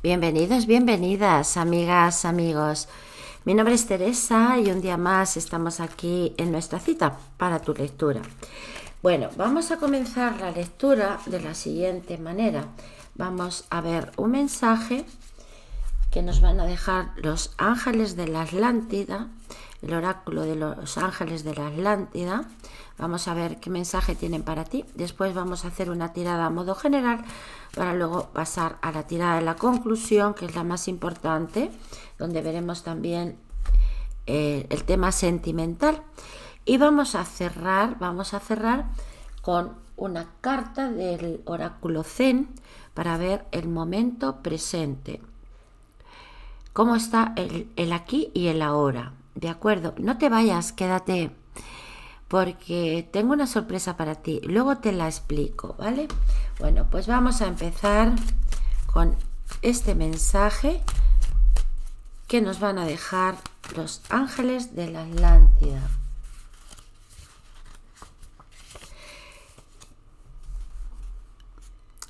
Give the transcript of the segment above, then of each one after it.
Bienvenidos, bienvenidas, amigas, amigos. Mi nombre es Teresa y un día más estamos aquí en nuestra cita para tu lectura. Bueno, vamos a comenzar la lectura de la siguiente manera. Vamos a ver un mensaje que nos van a dejar los ángeles de la Atlántida el oráculo de los ángeles de la Atlántida. Vamos a ver qué mensaje tienen para ti. Después vamos a hacer una tirada a modo general para luego pasar a la tirada de la conclusión, que es la más importante, donde veremos también eh, el tema sentimental. Y vamos a cerrar, vamos a cerrar con una carta del oráculo Zen para ver el momento presente. ¿Cómo está el aquí y el ahora? De acuerdo, no te vayas, quédate, porque tengo una sorpresa para ti. Luego te la explico, ¿vale? Bueno, pues vamos a empezar con este mensaje que nos van a dejar los ángeles de la Atlántida.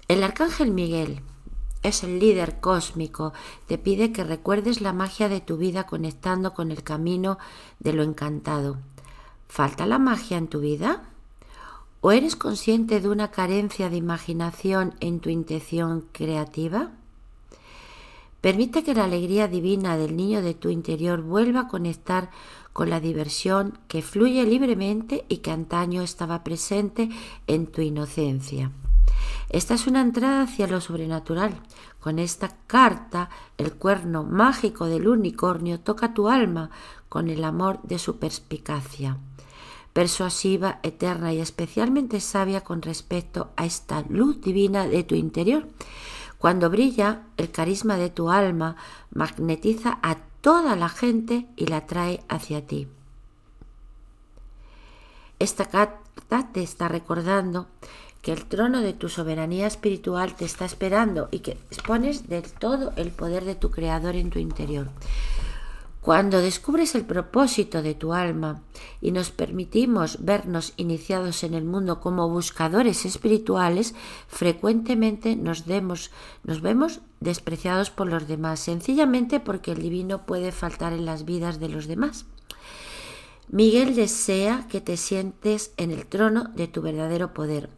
El arcángel Miguel es el líder cósmico, te pide que recuerdes la magia de tu vida conectando con el camino de lo encantado. ¿Falta la magia en tu vida? ¿O eres consciente de una carencia de imaginación en tu intención creativa? Permite que la alegría divina del niño de tu interior vuelva a conectar con la diversión que fluye libremente y que antaño estaba presente en tu inocencia. Esta es una entrada hacia lo sobrenatural. Con esta carta, el cuerno mágico del unicornio toca tu alma con el amor de su perspicacia. Persuasiva, eterna y especialmente sabia con respecto a esta luz divina de tu interior. Cuando brilla, el carisma de tu alma magnetiza a toda la gente y la trae hacia ti. Esta carta te está recordando el trono de tu soberanía espiritual te está esperando y que expones del todo el poder de tu Creador en tu interior. Cuando descubres el propósito de tu alma y nos permitimos vernos iniciados en el mundo como buscadores espirituales, frecuentemente nos, nos vemos despreciados por los demás, sencillamente porque el divino puede faltar en las vidas de los demás. Miguel desea que te sientes en el trono de tu verdadero poder,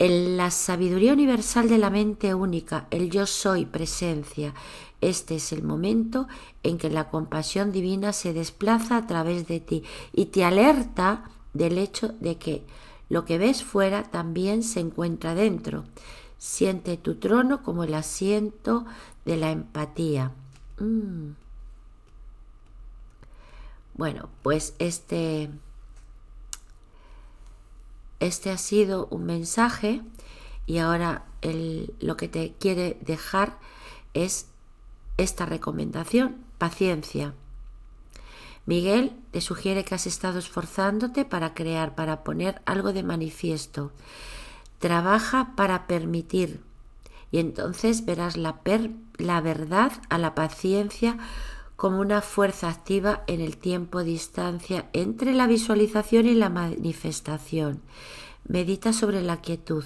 en la sabiduría universal de la mente única, el yo soy presencia, este es el momento en que la compasión divina se desplaza a través de ti y te alerta del hecho de que lo que ves fuera también se encuentra dentro. Siente tu trono como el asiento de la empatía. Mm. Bueno, pues este este ha sido un mensaje y ahora el, lo que te quiere dejar es esta recomendación, paciencia. Miguel te sugiere que has estado esforzándote para crear, para poner algo de manifiesto. Trabaja para permitir y entonces verás la, la verdad a la paciencia como una fuerza activa en el tiempo-distancia entre la visualización y la manifestación. Medita sobre la quietud,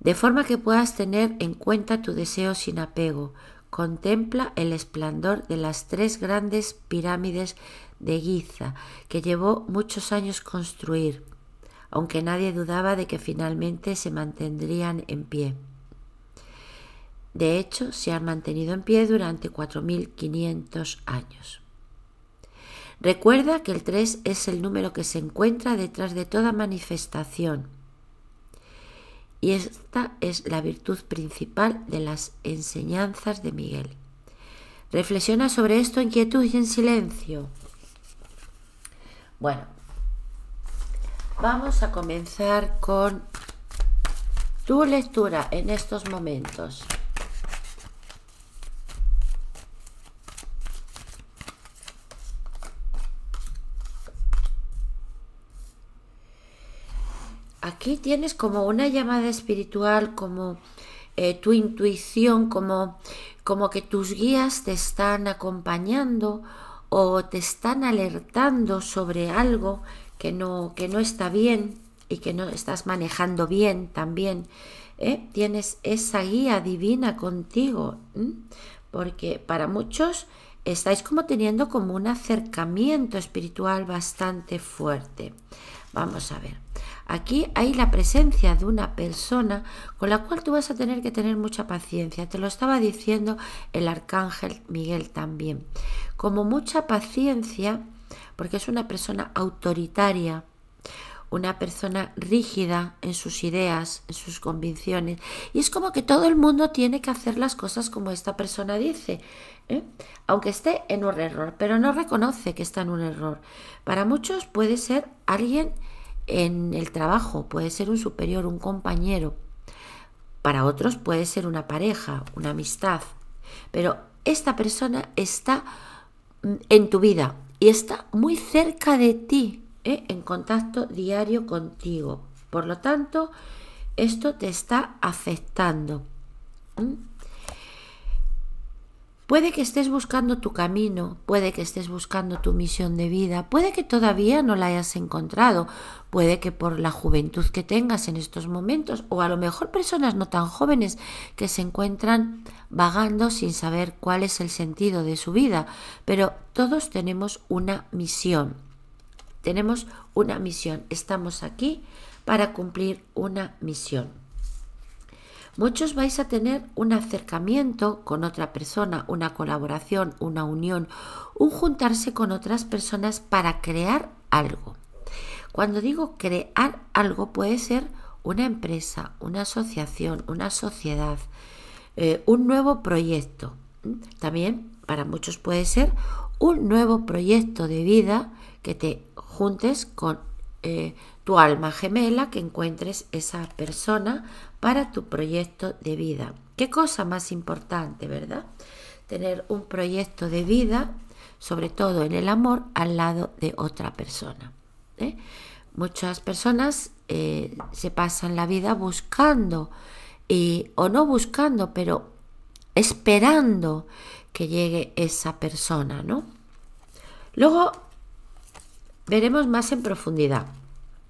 de forma que puedas tener en cuenta tu deseo sin apego. Contempla el esplendor de las tres grandes pirámides de Guiza, que llevó muchos años construir, aunque nadie dudaba de que finalmente se mantendrían en pie. De hecho, se han mantenido en pie durante 4.500 años. Recuerda que el 3 es el número que se encuentra detrás de toda manifestación y esta es la virtud principal de las enseñanzas de Miguel. Reflexiona sobre esto en quietud y en silencio. Bueno, vamos a comenzar con tu lectura en estos momentos. aquí tienes como una llamada espiritual, como eh, tu intuición, como, como que tus guías te están acompañando o te están alertando sobre algo que no, que no está bien y que no estás manejando bien también. ¿eh? Tienes esa guía divina contigo, porque para muchos estáis como teniendo como un acercamiento espiritual bastante fuerte. Vamos a ver. Aquí hay la presencia de una persona con la cual tú vas a tener que tener mucha paciencia. Te lo estaba diciendo el arcángel Miguel también. Como mucha paciencia, porque es una persona autoritaria, una persona rígida en sus ideas, en sus convicciones. Y es como que todo el mundo tiene que hacer las cosas como esta persona dice, ¿eh? aunque esté en un error, pero no reconoce que está en un error. Para muchos puede ser alguien en el trabajo, puede ser un superior, un compañero. Para otros puede ser una pareja, una amistad. Pero esta persona está mm, en tu vida y está muy cerca de ti, ¿eh? en contacto diario contigo. Por lo tanto, esto te está afectando. Puede que estés buscando tu camino, puede que estés buscando tu misión de vida, puede que todavía no la hayas encontrado, puede que por la juventud que tengas en estos momentos, o a lo mejor personas no tan jóvenes que se encuentran vagando sin saber cuál es el sentido de su vida, pero todos tenemos una misión, tenemos una misión, estamos aquí para cumplir una misión. Muchos vais a tener un acercamiento con otra persona, una colaboración, una unión, un juntarse con otras personas para crear algo. Cuando digo crear algo puede ser una empresa, una asociación, una sociedad, eh, un nuevo proyecto. También para muchos puede ser un nuevo proyecto de vida que te juntes con eh, tu alma gemela, que encuentres esa persona para tu proyecto de vida. Qué cosa más importante, ¿verdad? Tener un proyecto de vida, sobre todo en el amor, al lado de otra persona. ¿eh? Muchas personas eh, se pasan la vida buscando, y, o no buscando, pero esperando que llegue esa persona, ¿no? Luego veremos más en profundidad.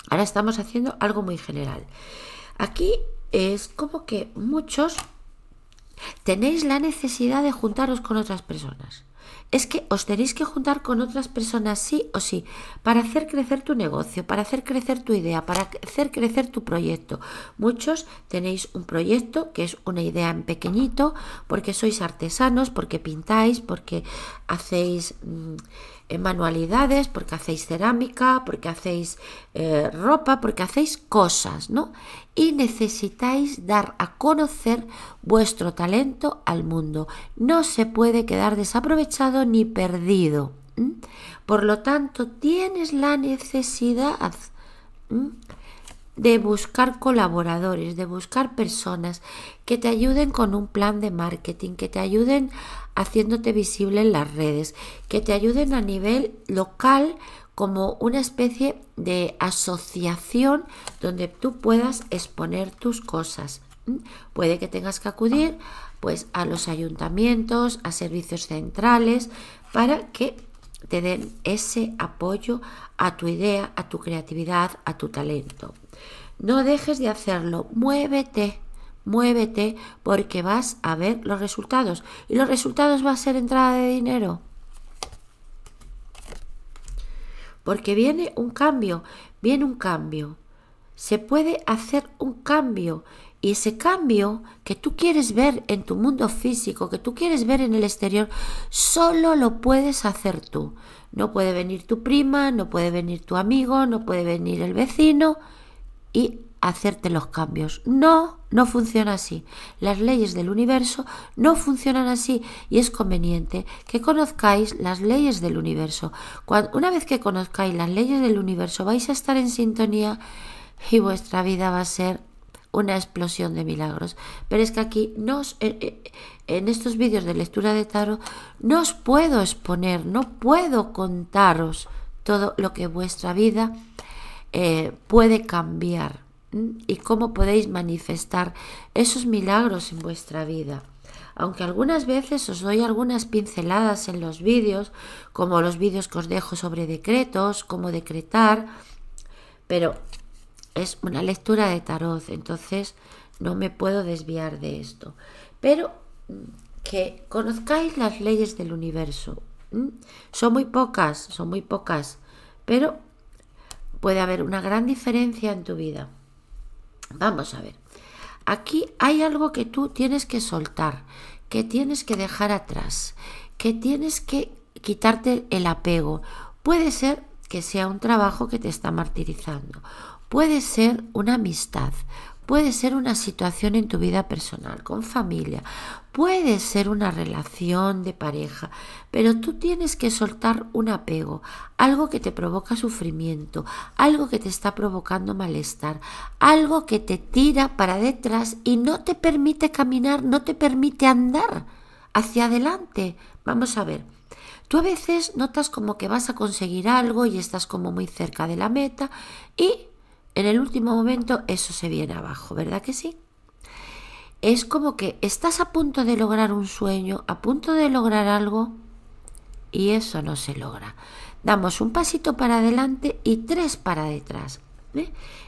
Ahora estamos haciendo algo muy general. Aquí es como que muchos tenéis la necesidad de juntaros con otras personas. Es que os tenéis que juntar con otras personas sí o sí para hacer crecer tu negocio, para hacer crecer tu idea, para hacer crecer tu proyecto. Muchos tenéis un proyecto que es una idea en pequeñito porque sois artesanos, porque pintáis, porque hacéis... Mm, eh, manualidades, porque hacéis cerámica, porque hacéis eh, ropa, porque hacéis cosas, ¿no? Y necesitáis dar a conocer vuestro talento al mundo. No se puede quedar desaprovechado ni perdido. Por lo tanto, tienes la necesidad de buscar colaboradores, de buscar personas que te ayuden con un plan de marketing, que te ayuden haciéndote visible en las redes, que te ayuden a nivel local como una especie de asociación donde tú puedas exponer tus cosas. ¿Mm? Puede que tengas que acudir pues a los ayuntamientos, a servicios centrales para que te den ese apoyo a tu idea, a tu creatividad, a tu talento. No dejes de hacerlo, muévete, muévete porque vas a ver los resultados. Y los resultados va a ser entrada de dinero. Porque viene un cambio, viene un cambio. Se puede hacer un cambio y ese cambio que tú quieres ver en tu mundo físico, que tú quieres ver en el exterior, solo lo puedes hacer tú. No puede venir tu prima, no puede venir tu amigo, no puede venir el vecino y hacerte los cambios. No, no funciona así. Las leyes del universo no funcionan así y es conveniente que conozcáis las leyes del universo. una vez que conozcáis las leyes del universo vais a estar en sintonía y vuestra vida va a ser una explosión de milagros. Pero es que aquí nos, eh, eh, en estos vídeos de lectura de tarot no os puedo exponer, no puedo contaros todo lo que vuestra vida eh, puede cambiar y cómo podéis manifestar esos milagros en vuestra vida. Aunque algunas veces os doy algunas pinceladas en los vídeos, como los vídeos que os dejo sobre decretos, cómo decretar, pero es una lectura de tarot, entonces no me puedo desviar de esto. Pero mm, que conozcáis las leyes del universo. Son muy pocas, son muy pocas, pero puede haber una gran diferencia en tu vida. Vamos a ver. Aquí hay algo que tú tienes que soltar, que tienes que dejar atrás, que tienes que quitarte el apego. Puede ser que sea un trabajo que te está martirizando Puede ser una amistad, puede ser una situación en tu vida personal, con familia, puede ser una relación de pareja, pero tú tienes que soltar un apego, algo que te provoca sufrimiento, algo que te está provocando malestar, algo que te tira para detrás y no te permite caminar, no te permite andar hacia adelante. Vamos a ver. Tú a veces notas como que vas a conseguir algo y estás como muy cerca de la meta y en el último momento eso se viene abajo, ¿verdad que sí? Es como que estás a punto de lograr un sueño, a punto de lograr algo y eso no se logra. Damos un pasito para adelante y tres para detrás.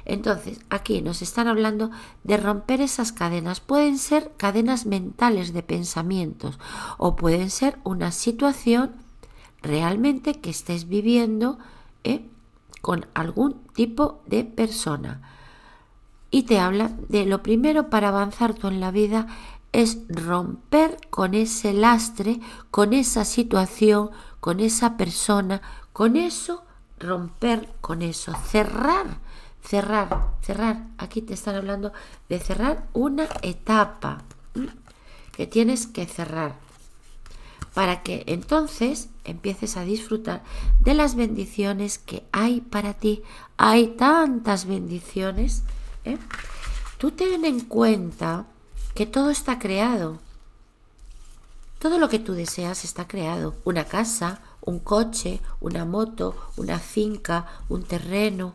Entonces, aquí nos están hablando de romper esas cadenas. Pueden ser cadenas mentales de pensamientos o pueden ser una situación realmente que estés viviendo ¿eh? con algún tipo de persona. Y te habla de lo primero para avanzar tú en la vida es romper con ese lastre, con esa situación, con esa persona, con eso, romper con eso, cerrar, cerrar, cerrar. Aquí te están hablando de cerrar una etapa que tienes que cerrar para que entonces empieces a disfrutar de las bendiciones que hay para ti. Hay tantas bendiciones. ¿eh? Tú ten en cuenta que todo está creado. Todo lo que tú deseas está creado. Una casa, un coche, una moto, una finca, un terreno,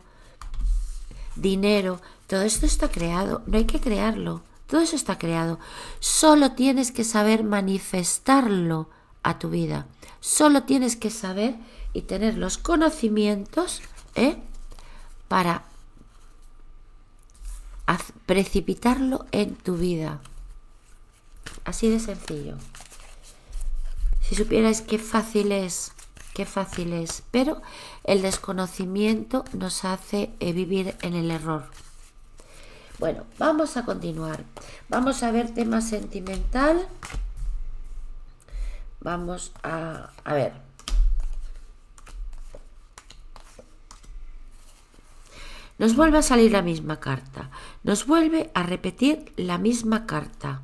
dinero. Todo esto está creado. No hay que crearlo. Todo eso está creado. Solo tienes que saber manifestarlo a tu vida. Solo tienes que saber y tener los conocimientos ¿eh? para precipitarlo en tu vida. Así de sencillo. Si supierais qué fácil es, qué fácil es, pero el desconocimiento nos hace eh, vivir en el error. Bueno, vamos a continuar. Vamos a ver tema sentimental. Vamos a, ver. Nos vuelve a salir la misma carta. Nos vuelve a repetir la misma carta.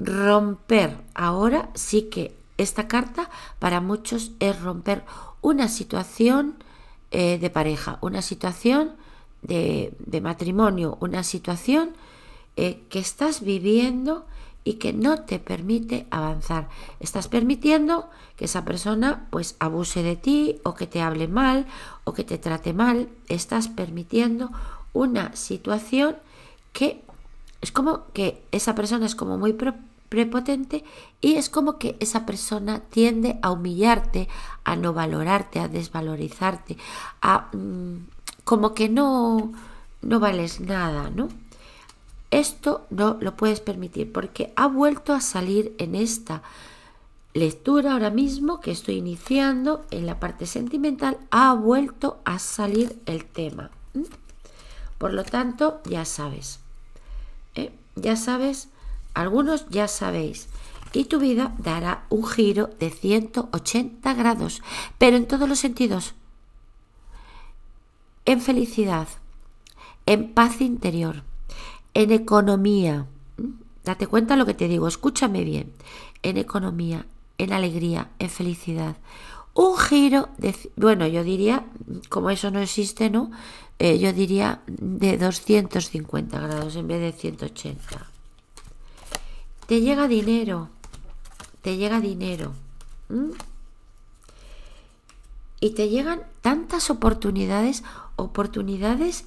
Romper. Ahora sí que esta carta para muchos es romper una situación eh, de pareja, una situación de, matrimonio, una situación eh, que estás viviendo y que no te permite avanzar. Estás permitiendo que esa persona pues abuse de ti o que te hable mal o que te trate mal. Estás permitiendo una situación que es como que esa persona es como muy prepotente y es como que esa persona tiende a humillarte, a no valorarte, a desvalorizarte, a mm, como que no no vales nada, ¿no? Esto no lo puedes permitir porque ha vuelto a salir en esta lectura ahora mismo que estoy iniciando en la parte sentimental, ha vuelto a salir el tema. Por lo tanto, ya sabes. ¿eh? Ya sabes, algunos ya sabéis. Y tu vida dará un giro de 180 grados, pero en todos los sentidos. En felicidad, en paz interior en economía. Date cuenta lo que te digo, escúchame bien. En economía, en alegría, en felicidad. Un giro, de, bueno, yo diría, como eso no existe, ¿no? Eh, yo diría de 250 grados en vez de 180. Te llega dinero, te llega dinero. Y te llegan tantas oportunidades, oportunidades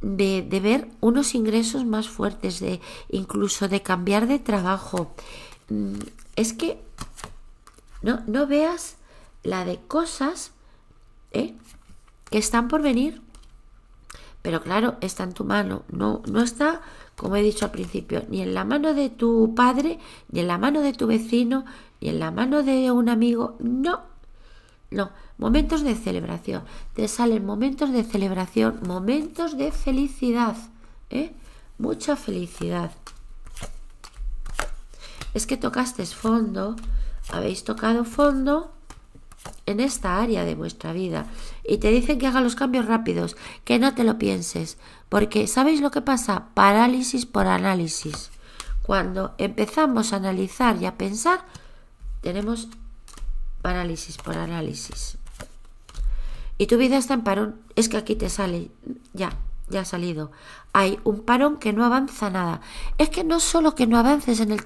de, ver unos ingresos más fuertes, de incluso de cambiar de trabajo. Mm, es que no, no veas la de cosas ¿eh? que están por venir. Pero claro, está en tu mano. No, no está, como he dicho al principio, ni en la mano de tu padre, ni en la mano de tu vecino, ni en la mano de un amigo. No, no, momentos de celebración. Te salen momentos de celebración, momentos de felicidad. ¿eh? Mucha felicidad. Es que tocaste fondo, habéis tocado fondo en esta área de vuestra vida y te dicen que haga los cambios rápidos, que no te lo pienses, porque ¿sabéis lo que pasa? Parálisis por análisis. Cuando empezamos a analizar y a pensar, tenemos parálisis, análisis Y tu vida está en parón. Es que aquí te sale. Ya, ya ha salido. Hay un parón que no avanza nada. Es que no solo que no avances en el,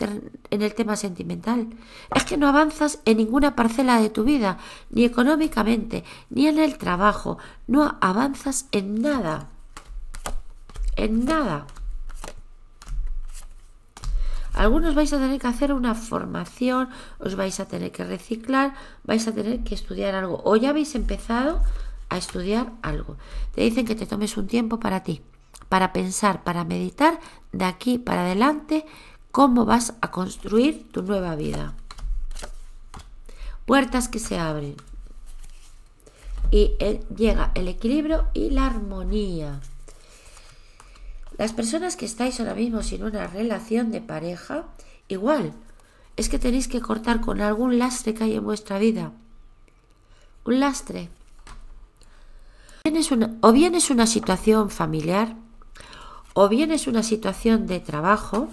en el tema sentimental, es que no avanzas en ninguna parcela de tu vida, ni económicamente, ni en el trabajo. No avanzas en nada. En nada. Algunos vais a tener que hacer una formación, os vais a tener que reciclar, vais a tener que estudiar algo o ya habéis empezado a estudiar algo. Te dicen que te tomes un tiempo para ti, para pensar, para meditar de aquí para adelante cómo vas a construir tu nueva vida. Puertas que se abren. Y eh, llega el equilibrio y la armonía. Las personas que estáis ahora mismo sin una relación de pareja, igual, es que tenéis que cortar con algún lastre que hay en vuestra vida. Un lastre. o bien es una, situación familiar, o bien es una situación de trabajo,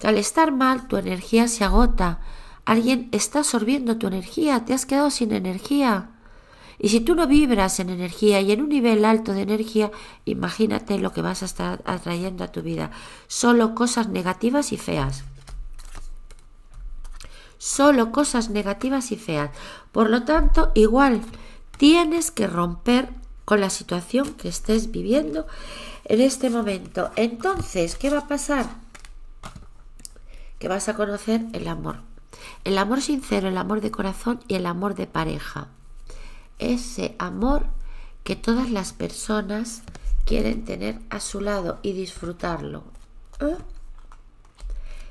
que al estar mal tu energía se agota. Alguien está absorbiendo tu energía, te has quedado sin energía. Y si tú no vibras en energía y en un nivel alto de energía, imagínate lo que vas a estar atrayendo a tu vida. Solo cosas negativas y feas. Solo cosas negativas y feas. Por lo tanto, igual tienes que romper con la situación que estés viviendo en este momento. Entonces, ¿qué va a pasar? Que vas a conocer el amor. El amor sincero, el amor de corazón y el amor de pareja ese amor que todas las personas quieren tener a su lado y disfrutarlo. ¿Eh?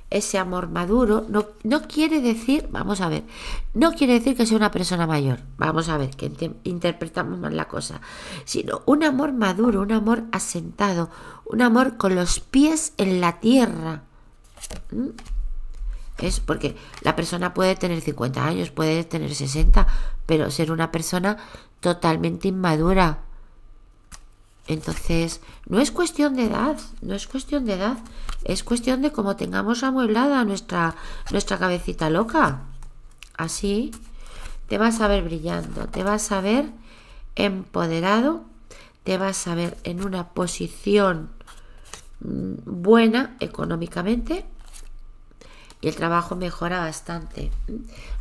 Ese amor maduro no, no, quiere decir, vamos a ver, no quiere decir que sea una persona mayor, vamos a ver, que interpretamos mal la cosa, sino un amor maduro, un amor asentado, un amor con los pies en la tierra. ¿Mm? Es porque la persona puede tener 50 años, puede tener 60, pero ser una persona totalmente inmadura. Entonces, no es cuestión de edad, no es cuestión de edad, es cuestión de cómo tengamos amueblada nuestra, nuestra cabecita loca. Así te vas a ver brillando, te vas a ver empoderado, te vas a ver en una posición mm, buena económicamente y el trabajo mejora bastante.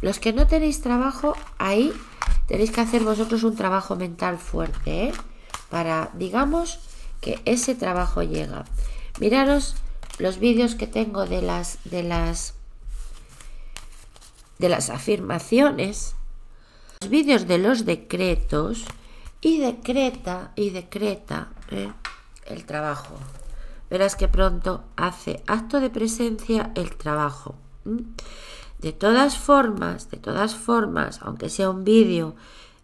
Los que no tenéis trabajo, ahí tenéis que hacer vosotros un trabajo mental fuerte, ¿eh? Para, digamos, que ese trabajo llega. Miraros los vídeos que tengo de las, de las, de las afirmaciones, los vídeos de los decretos y decreta, y decreta ¿eh? el trabajo verás que pronto hace acto de presencia el trabajo. ¿Mm? De todas formas, de todas formas, aunque sea un vídeo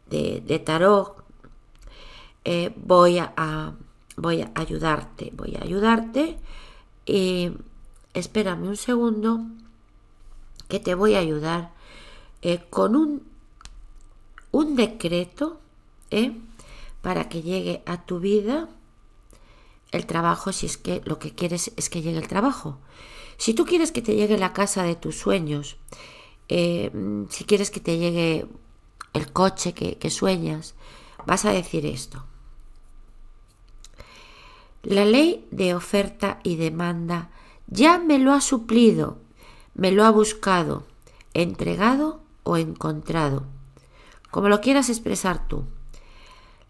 de, tarot, eh, voy, a, voy a ayudarte, voy a ayudarte y espérame un segundo que te voy a ayudar eh, con un, un decreto eh, para que llegue a tu vida el trabajo si es que lo que quieres es que llegue el trabajo. Si tú quieres que te llegue la casa de tus sueños, eh, si quieres que te llegue el coche que, que sueñas, vas a decir esto. La ley de oferta y demanda ya me lo ha suplido, me lo ha buscado, entregado o encontrado, como lo quieras expresar tú.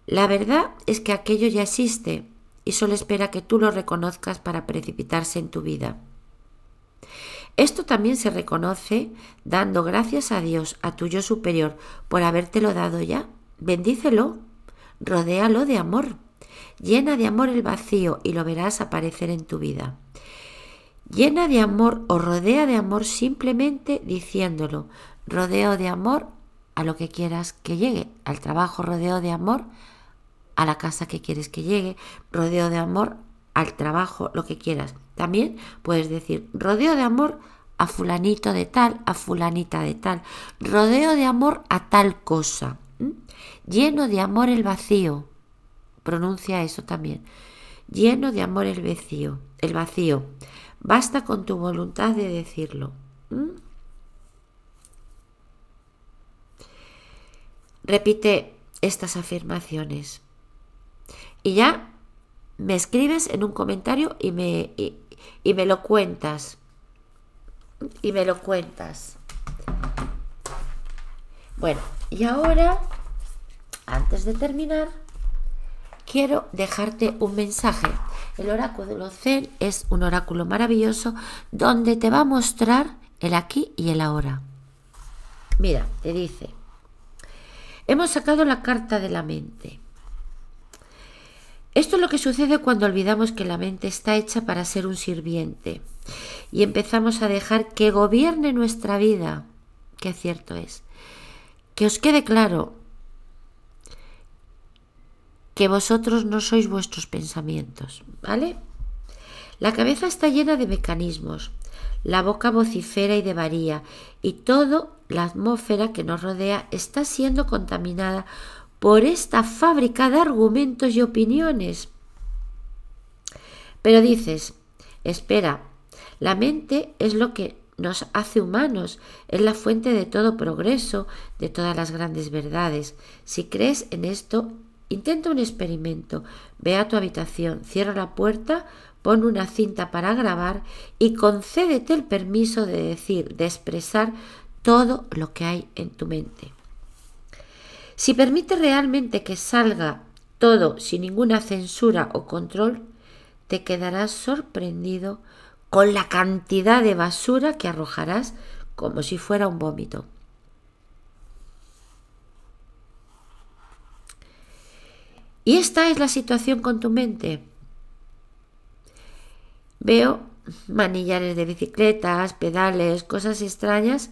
La verdad es que aquello ya existe y solo espera que tú lo reconozcas para precipitarse en tu vida. Esto también se reconoce dando gracias a Dios, a tu yo superior, por habértelo dado ya. Bendícelo, rodéalo de amor, llena de amor el vacío y lo verás aparecer en tu vida. Llena de amor o rodea de amor simplemente diciéndolo, rodeo de amor a lo que quieras que llegue, al trabajo rodeo de amor a la casa que quieres que llegue, rodeo de amor al trabajo, lo que quieras. También puedes decir rodeo de amor a fulanito de tal, a fulanita de tal, rodeo de amor a tal cosa, lleno de amor el vacío, pronuncia eso también, lleno de amor el vacío, el vacío, basta con tu voluntad de decirlo. Repite estas afirmaciones. Y ya me escribes en un comentario y me, y, me lo cuentas. Y me lo cuentas. Bueno, y ahora, antes de terminar, quiero dejarte un mensaje. El oráculo Zen es un oráculo maravilloso donde te va a mostrar el aquí y el ahora. Mira, te dice, hemos sacado la carta de la mente. Esto es lo que sucede cuando olvidamos que la mente está hecha para ser un sirviente y empezamos a dejar que gobierne nuestra vida, que cierto es. Que os quede claro que vosotros no sois vuestros pensamientos, ¿vale? La cabeza está llena de mecanismos, la boca vocifera y de varía y toda la atmósfera que nos rodea está siendo contaminada por esta fábrica de argumentos y opiniones. Pero dices, espera, la mente es lo que nos hace humanos, es la fuente de todo progreso, de todas las grandes verdades. Si crees en esto, intenta un experimento, ve a tu habitación, cierra la puerta, pon una cinta para grabar y concédete el permiso de decir, de expresar todo lo que hay en tu mente. Si permite realmente que salga todo sin ninguna censura o control, te quedarás sorprendido con la cantidad de basura que arrojarás como si fuera un vómito. Y esta es la situación con tu mente. Veo manillares de bicicletas, pedales, cosas extrañas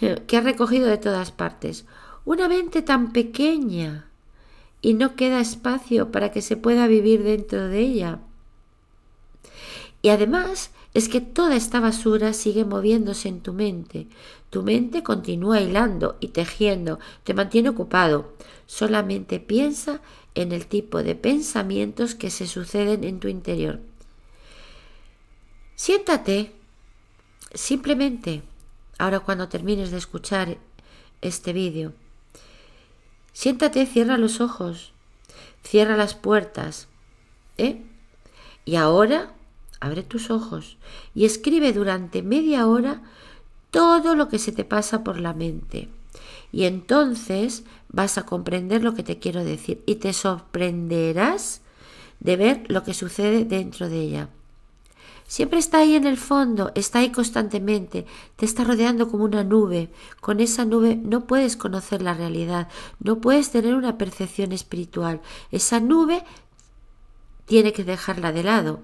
eh, que has recogido de todas partes una mente tan pequeña y no queda espacio para que se pueda vivir dentro de ella. Y además es que toda esta basura sigue moviéndose en tu mente. Tu mente continúa hilando y tejiendo, te mantiene ocupado. Solamente piensa en el tipo de pensamientos que se suceden en tu interior. Siéntate, simplemente, ahora cuando termines de escuchar este vídeo, Siéntate, cierra los ojos, cierra las puertas. ¿eh? Y ahora abre tus ojos y escribe durante media hora todo lo que se te pasa por la mente. Y entonces vas a comprender lo que te quiero decir y te sorprenderás de ver lo que sucede dentro de ella. Siempre está ahí en el fondo, está ahí constantemente, te está rodeando como una nube. Con esa nube no puedes conocer la realidad, no puedes tener una percepción espiritual. Esa nube tiene que dejarla de lado,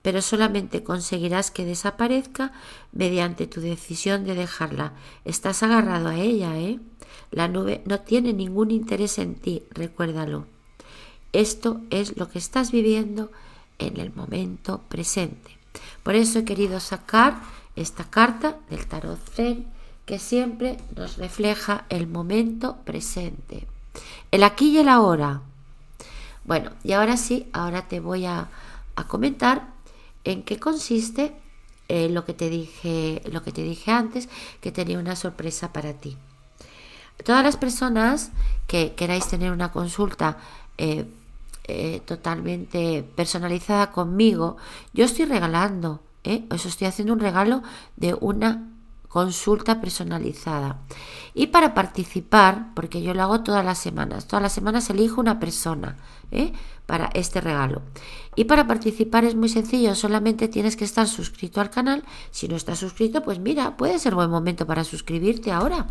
pero solamente conseguirás que desaparezca mediante tu decisión de dejarla. Estás agarrado a ella, ¿eh? La nube no tiene ningún interés en ti, recuérdalo. Esto es lo que estás viviendo en el momento presente. Por eso he querido sacar esta carta del tarot Zen que siempre nos refleja el momento presente, el aquí y el ahora. Bueno, y ahora sí, ahora te voy a, comentar en qué consiste eh, lo, que te dije, lo que te dije antes, que tenía una sorpresa para ti. Todas las personas que queráis tener una consulta eh, eh, totalmente personalizada conmigo, yo estoy regalando, eso ¿eh? estoy haciendo un regalo de una consulta personalizada. Y para participar, porque yo lo hago todas las semanas, todas las semanas elijo una persona ¿eh? para este regalo. Y para participar es muy sencillo, solamente tienes que estar suscrito al canal. Si no estás suscrito, pues mira, puede ser buen momento para suscribirte ahora.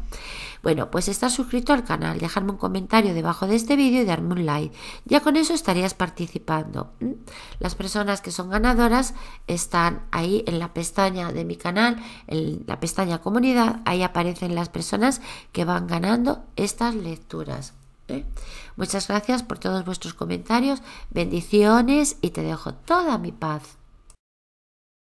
Bueno, pues estar suscrito al canal, dejarme un comentario debajo de este vídeo y darme un like. Ya con eso estarías participando. Las personas que son ganadoras están ahí en la pestaña de mi canal, en la pestaña comunidad, ahí aparecen las personas que van ganando estas lecturas. ¿eh? Muchas gracias por todos vuestros comentarios, bendiciones y te dejo toda mi paz.